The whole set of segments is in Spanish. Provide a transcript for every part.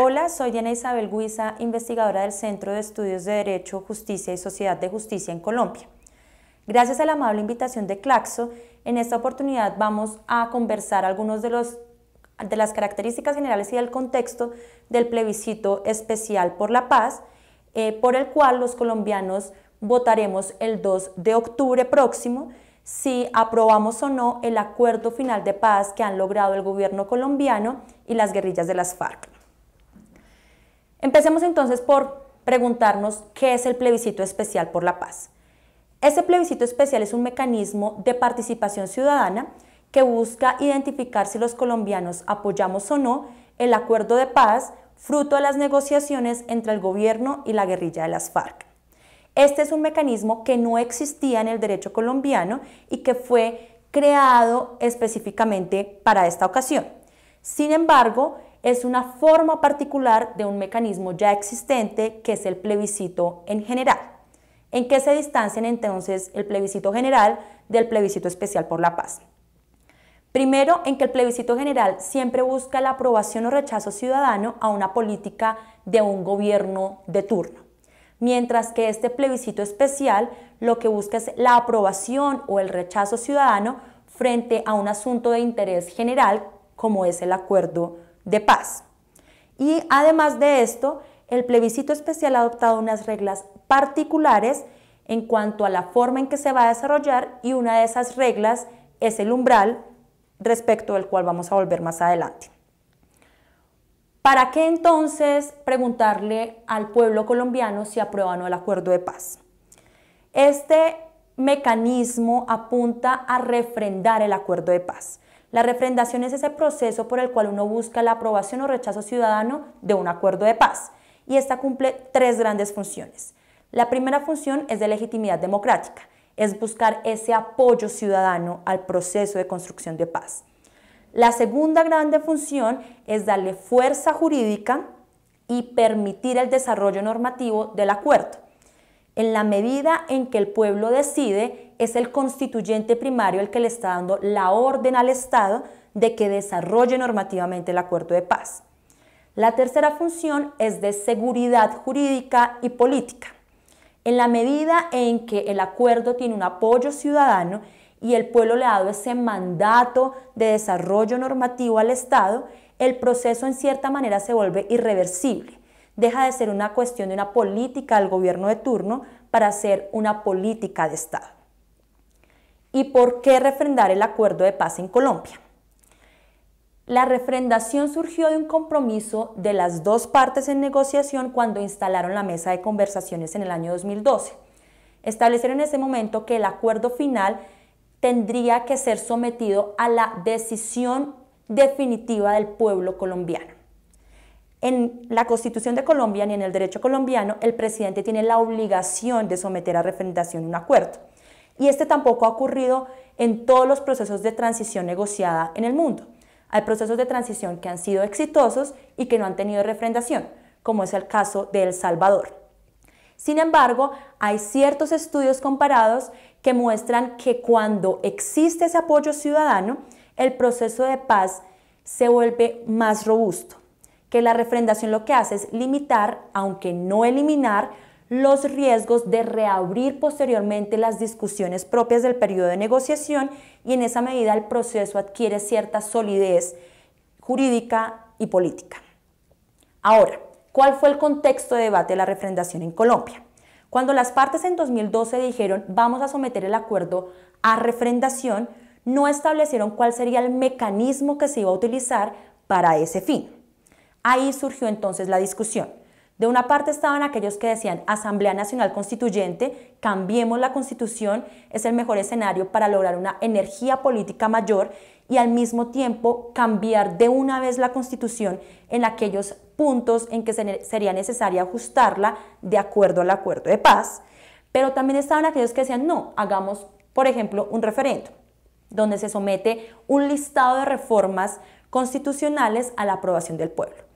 Hola, soy Diana Isabel Guisa, investigadora del Centro de Estudios de Derecho, Justicia y Sociedad de Justicia en Colombia. Gracias a la amable invitación de Claxo, en esta oportunidad vamos a conversar algunos de los las características generales y del contexto del plebiscito especial por la paz, eh, por el cual los colombianos votaremos el 2 de octubre próximo si aprobamos o no el acuerdo final de paz que han logrado el gobierno colombiano y las guerrillas de las FARC. Empecemos entonces por preguntarnos qué es el plebiscito especial por la paz. ese plebiscito especial es un mecanismo de participación ciudadana que busca identificar si los colombianos apoyamos o no el acuerdo de paz fruto de las negociaciones entre el gobierno y la guerrilla de las FARC. Este es un mecanismo que no existía en el derecho colombiano y que fue creado específicamente para esta ocasión. Sin embargo, es una forma particular de un mecanismo ya existente que es el plebiscito en general. ¿En qué se distancian entonces el plebiscito general del plebiscito especial por la paz? Primero, en que el plebiscito general siempre busca la aprobación o rechazo ciudadano a una política de un gobierno de turno, mientras que este plebiscito especial lo que busca es la aprobación o el rechazo ciudadano frente a un asunto de interés general como es el acuerdo de paz. Y además de esto, el plebiscito especial ha adoptado unas reglas particulares en cuanto a la forma en que se va a desarrollar y una de esas reglas es el umbral respecto al cual vamos a volver más adelante. ¿Para qué entonces preguntarle al pueblo colombiano si aprueba o no el acuerdo de paz? Este mecanismo apunta a refrendar el acuerdo de paz. La refrendación es ese proceso por el cual uno busca la aprobación o rechazo ciudadano de un acuerdo de paz, y esta cumple tres grandes funciones. La primera función es de legitimidad democrática, es buscar ese apoyo ciudadano al proceso de construcción de paz. La segunda grande función es darle fuerza jurídica y permitir el desarrollo normativo del acuerdo. En la medida en que el pueblo decide, es el constituyente primario el que le está dando la orden al Estado de que desarrolle normativamente el acuerdo de paz. La tercera función es de seguridad jurídica y política. En la medida en que el acuerdo tiene un apoyo ciudadano y el pueblo le ha dado ese mandato de desarrollo normativo al Estado, el proceso en cierta manera se vuelve irreversible. Deja de ser una cuestión de una política al gobierno de turno para ser una política de Estado. ¿Y por qué refrendar el acuerdo de paz en Colombia? La refrendación surgió de un compromiso de las dos partes en negociación cuando instalaron la mesa de conversaciones en el año 2012. Establecieron en ese momento que el acuerdo final tendría que ser sometido a la decisión definitiva del pueblo colombiano. En la Constitución de Colombia ni en el derecho colombiano, el presidente tiene la obligación de someter a refrendación un acuerdo. Y este tampoco ha ocurrido en todos los procesos de transición negociada en el mundo. Hay procesos de transición que han sido exitosos y que no han tenido refrendación, como es el caso de El Salvador. Sin embargo, hay ciertos estudios comparados que muestran que cuando existe ese apoyo ciudadano, el proceso de paz se vuelve más robusto, que la refrendación lo que hace es limitar, aunque no eliminar, los riesgos de reabrir posteriormente las discusiones propias del periodo de negociación y en esa medida el proceso adquiere cierta solidez jurídica y política. Ahora, ¿cuál fue el contexto de debate de la refrendación en Colombia? Cuando las partes en 2012 dijeron vamos a someter el acuerdo a refrendación, no establecieron cuál sería el mecanismo que se iba a utilizar para ese fin. Ahí surgió entonces la discusión. De una parte estaban aquellos que decían Asamblea Nacional Constituyente, cambiemos la constitución, es el mejor escenario para lograr una energía política mayor y al mismo tiempo cambiar de una vez la constitución en aquellos puntos en que sería necesaria ajustarla de acuerdo al acuerdo de paz. Pero también estaban aquellos que decían, no, hagamos, por ejemplo, un referendo, donde se somete un listado de reformas constitucionales a la aprobación del pueblo.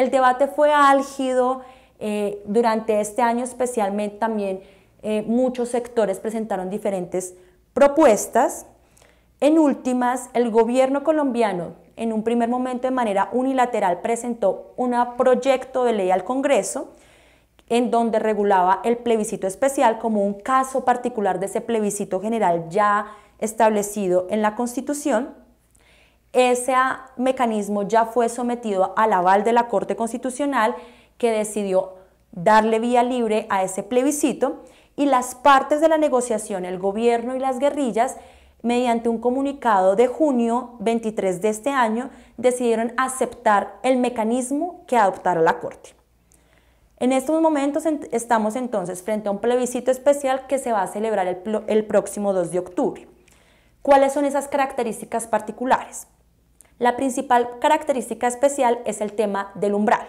El debate fue álgido. Eh, durante este año especialmente también eh, muchos sectores presentaron diferentes propuestas. En últimas, el gobierno colombiano en un primer momento de manera unilateral presentó un proyecto de ley al Congreso en donde regulaba el plebiscito especial como un caso particular de ese plebiscito general ya establecido en la Constitución. Ese mecanismo ya fue sometido al aval de la Corte Constitucional que decidió darle vía libre a ese plebiscito y las partes de la negociación, el gobierno y las guerrillas, mediante un comunicado de junio 23 de este año, decidieron aceptar el mecanismo que adoptara la Corte. En estos momentos estamos entonces frente a un plebiscito especial que se va a celebrar el, próximo 2 de octubre. ¿Cuáles son esas características particulares? La principal característica especial es el tema del umbral.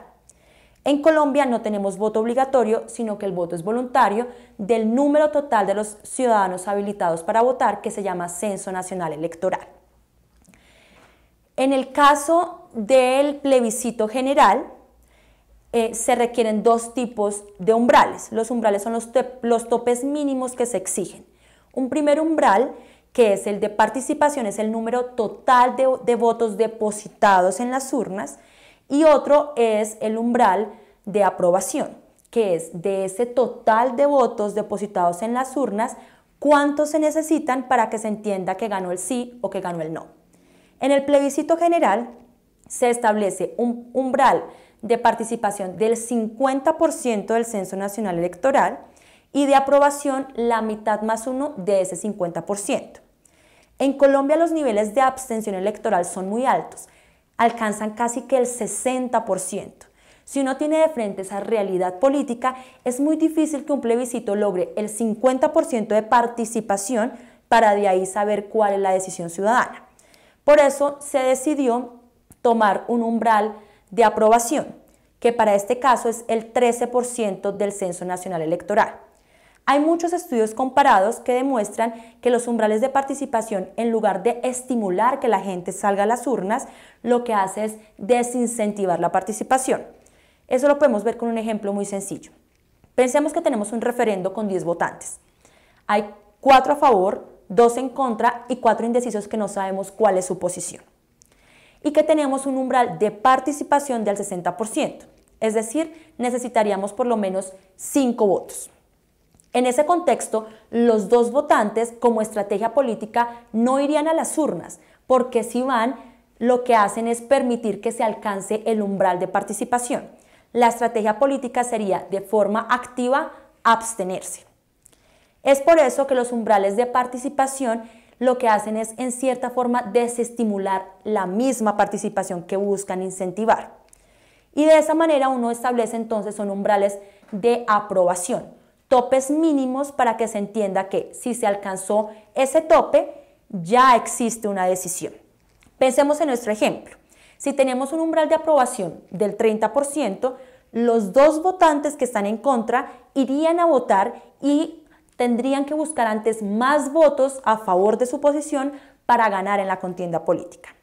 En Colombia no tenemos voto obligatorio, sino que el voto es voluntario del número total de los ciudadanos habilitados para votar, que se llama Censo Nacional Electoral. En el caso del plebiscito general, eh, se requieren dos tipos de umbrales. Los umbrales son los, los topes mínimos que se exigen. Un primer umbral que es el de participación, es el número total de, votos depositados en las urnas, y otro es el umbral de aprobación, que es de ese total de votos depositados en las urnas, cuántos se necesitan para que se entienda que ganó el sí o que ganó el no. En el plebiscito general se establece un umbral de participación del 50% del Censo Nacional Electoral y de aprobación la mitad más uno de ese 50%. En Colombia los niveles de abstención electoral son muy altos, alcanzan casi que el 60%. Si uno tiene de frente esa realidad política, es muy difícil que un plebiscito logre el 50% de participación para de ahí saber cuál es la decisión ciudadana. Por eso se decidió tomar un umbral de aprobación, que para este caso es el 13% del Censo Nacional Electoral. Hay muchos estudios comparados que demuestran que los umbrales de participación, en lugar de estimular que la gente salga a las urnas, lo que hace es desincentivar la participación. Eso lo podemos ver con un ejemplo muy sencillo. Pensemos que tenemos un referendo con 10 votantes. Hay 4 a favor, 2 en contra y 4 indecisos que no sabemos cuál es su posición. Y que tenemos un umbral de participación del 60%, es decir, necesitaríamos por lo menos 5 votos. En ese contexto, los dos votantes, como estrategia política, no irían a las urnas, porque si van, lo que hacen es permitir que se alcance el umbral de participación. La estrategia política sería, de forma activa, abstenerse. Es por eso que los umbrales de participación lo que hacen es, en cierta forma, desestimular la misma participación que buscan incentivar. Y de esa manera uno establece entonces son umbrales de aprobación topes mínimos para que se entienda que si se alcanzó ese tope, ya existe una decisión. Pensemos en nuestro ejemplo. Si tenemos un umbral de aprobación del 30%, los dos votantes que están en contra irían a votar y tendrían que buscar antes más votos a favor de su posición para ganar en la contienda política.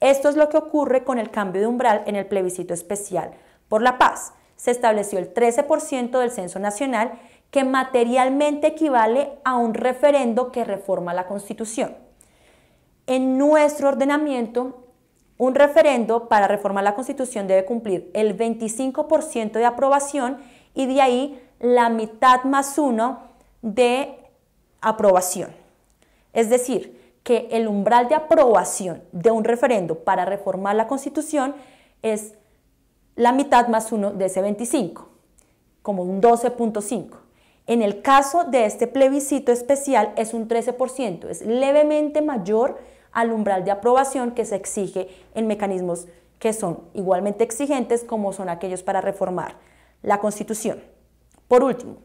Esto es lo que ocurre con el cambio de umbral en el plebiscito especial por la paz. Se estableció el 13% del censo nacional que materialmente equivale a un referendo que reforma la Constitución. En nuestro ordenamiento, un referendo para reformar la Constitución debe cumplir el 25% de aprobación y de ahí la mitad más uno de aprobación. Es decir, que el umbral de aprobación de un referendo para reformar la Constitución es la mitad más uno de ese 25, como un 12.5. En el caso de este plebiscito especial es un 13%, es levemente mayor al umbral de aprobación que se exige en mecanismos que son igualmente exigentes como son aquellos para reformar la Constitución. Por último,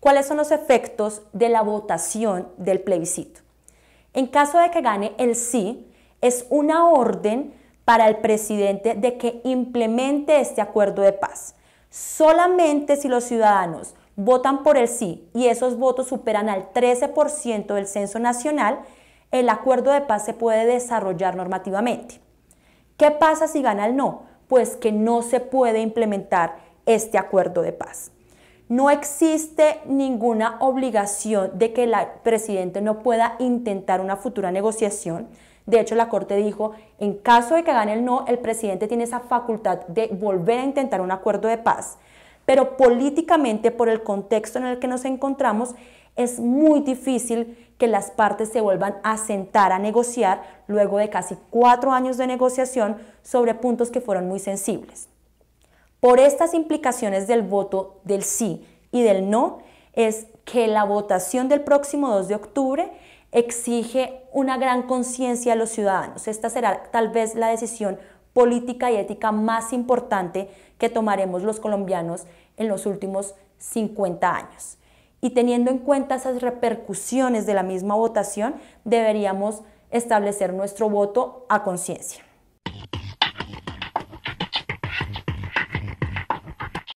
¿cuáles son los efectos de la votación del plebiscito? En caso de que gane el sí, es una orden para el presidente de que implemente este acuerdo de paz. Solamente si los ciudadanos votan por el sí y esos votos superan al 13% del censo nacional, el acuerdo de paz se puede desarrollar normativamente. ¿Qué pasa si gana el no? Pues que no se puede implementar este acuerdo de paz. No existe ninguna obligación de que el presidente no pueda intentar una futura negociación. De hecho, la Corte dijo, en caso de que gane el no, el presidente tiene esa facultad de volver a intentar un acuerdo de paz pero políticamente por el contexto en el que nos encontramos es muy difícil que las partes se vuelvan a sentar a negociar luego de casi cuatro años de negociación sobre puntos que fueron muy sensibles. Por estas implicaciones del voto del sí y del no, es que la votación del próximo 2 de octubre exige una gran conciencia a los ciudadanos. Esta será tal vez la decisión política y ética más importante que tomaremos los colombianos en los últimos 50 años. Y teniendo en cuenta esas repercusiones de la misma votación, deberíamos establecer nuestro voto a conciencia.